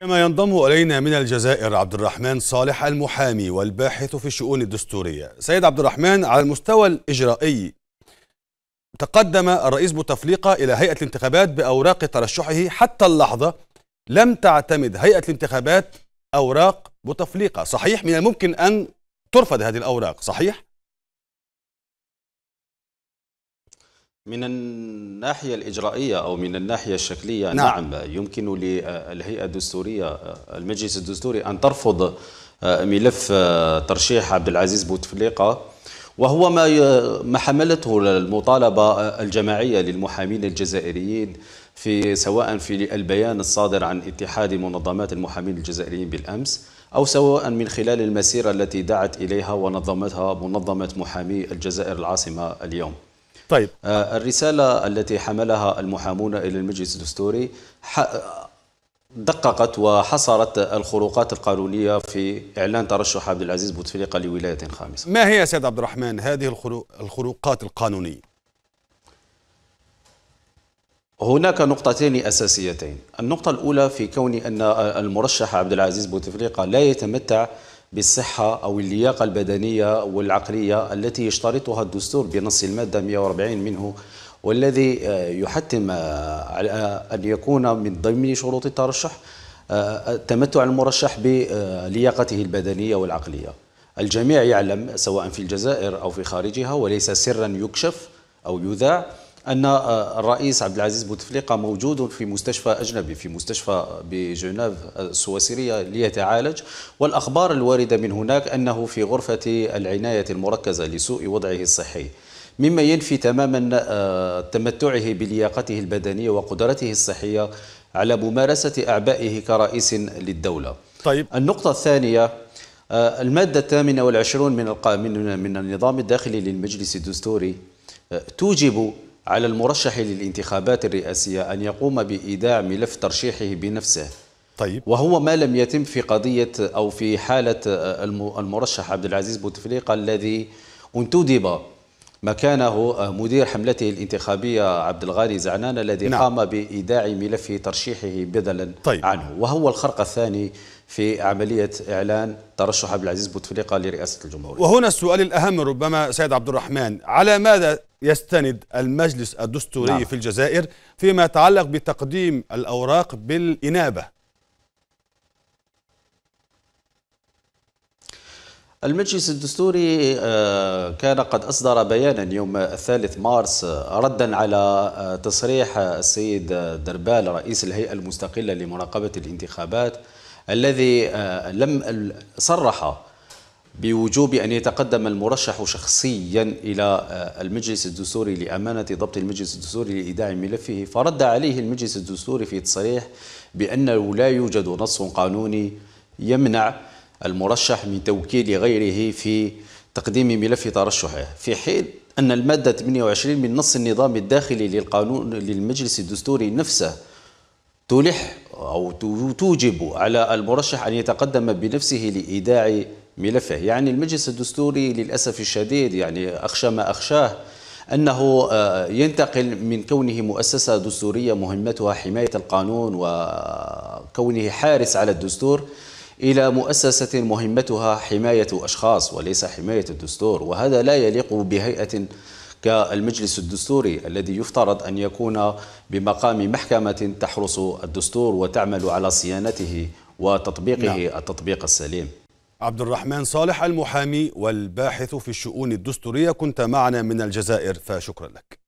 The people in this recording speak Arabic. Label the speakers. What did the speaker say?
Speaker 1: كما ينضم الينا من الجزائر عبد الرحمن صالح المحامي والباحث في الشؤون الدستوريه. سيد عبد الرحمن على المستوى الاجرائي تقدم الرئيس بوتفليقه الى هيئه الانتخابات باوراق ترشحه حتى اللحظه لم تعتمد هيئه الانتخابات اوراق بوتفليقه، صحيح من الممكن ان ترفض هذه الاوراق، صحيح؟
Speaker 2: من الناحية الإجرائية أو من الناحية الشكلية نعم, نعم يمكن للهيئة الدستورية المجلس الدستوري أن ترفض آه، ملف آه، ترشيح عبد العزيز بوتفليقة وهو ما ما حملته المطالبة الجماعية للمحامين الجزائريين في سواء في البيان الصادر عن اتحاد منظمات المحامين الجزائريين بالأمس أو سواء من خلال المسيرة التي دعت إليها ونظمتها منظمة محامي الجزائر العاصمة اليوم طيب آه، الرسالة التي حملها المحامون إلى المجلس الدستوري دققت وحصرت الخروقات القانونية في إعلان ترشح عبد العزيز بوتفليقة لولاية خامسة ما هي سيد عبد الرحمن هذه الخروقات القانونية؟ هناك نقطتين اساسيتين، النقطة الأولى في كون أن المرشح عبد العزيز بوتفليقة لا يتمتع بالصحة أو اللياقة البدنية والعقلية التي يشترطها الدستور بنص المادة 140 منه والذي آه، يحتم على آه، أن يكون من ضمن شروط الترشح آه، تمتع المرشح بلياقته البدنية والعقلية الجميع يعلم سواء في الجزائر أو في خارجها وليس سرا يكشف أو يذاع ان آه، الرئيس عبد العزيز بوتفليقه موجود في مستشفى اجنبي في مستشفى بجنيف آه، السويسريه ليتعالج والاخبار الوارده من هناك انه في غرفه العنايه المركزه لسوء وضعه الصحي مما ينفي تماما آه، تمتعه بلياقته البدنيه وقدرته الصحيه على ممارسه اعبائه كرئيس للدوله. طيب النقطه الثانيه الماده الثامنه والعشرون من من النظام الداخلي للمجلس الدستوري توجب على المرشح للانتخابات الرئاسية أن يقوم بإيداع ملف ترشيحه بنفسه طيب وهو ما لم يتم في قضية أو في حالة آه، المرشح عبد العزيز بوتفليقة الذي انتدب مكانه آه، مدير حملته الانتخابية عبد الغالي زعنان الذي نعم. قام بإيداع ملف ترشيحه بدلا طيب. عنه وهو الخرق الثاني في عملية إعلان ترشح عبد العزيز بوتفليقة لرئاسة الجمهورية
Speaker 1: وهنا السؤال الأهم ربما سيد عبد الرحمن على ماذا يستند المجلس الدستوري نعم. في الجزائر فيما يتعلق بتقديم الأوراق بالإنابة
Speaker 2: المجلس الدستوري آه، كان قد أصدر بيانا يوم الثالث مارس آه، ردا على آه، تصريح السيد دربال رئيس الهيئة المستقلة لمراقبة الانتخابات الذي لم صرح بوجوب أن يتقدم المرشح شخصيا إلى المجلس الدستوري لأمانة ضبط المجلس الدستوري لإيداع ملفه فرد عليه المجلس الدستوري في تصريح بأنه لا يوجد نص قانوني يمنع المرشح من توكيل غيره في تقديم ملف ترشحه في حين أن المادة 28 من نص النظام الداخلي للقانون للمجلس الدستوري نفسه تلح أو توجب على المرشح أن يتقدم بنفسه لإيداع ملفه يعني المجلس الدستوري للأسف الشديد يعني أخشى ما أخشاه أنه آه، ينتقل من كونه مؤسسة دستورية مهمتها حماية القانون وكونه حارس على الدستور إلى مؤسسة مهمتها حماية أشخاص وليس حماية الدستور وهذا لا يليق بهيئة كالمجلس الدستوري الذي يفترض أن يكون بمقام محكمة تحرس الدستور وتعمل على صيانته وتطبيقه نعم. التطبيق السليم
Speaker 1: عبد الرحمن صالح المحامي والباحث في الشؤون الدستورية كنت معنا من الجزائر فشكرا لك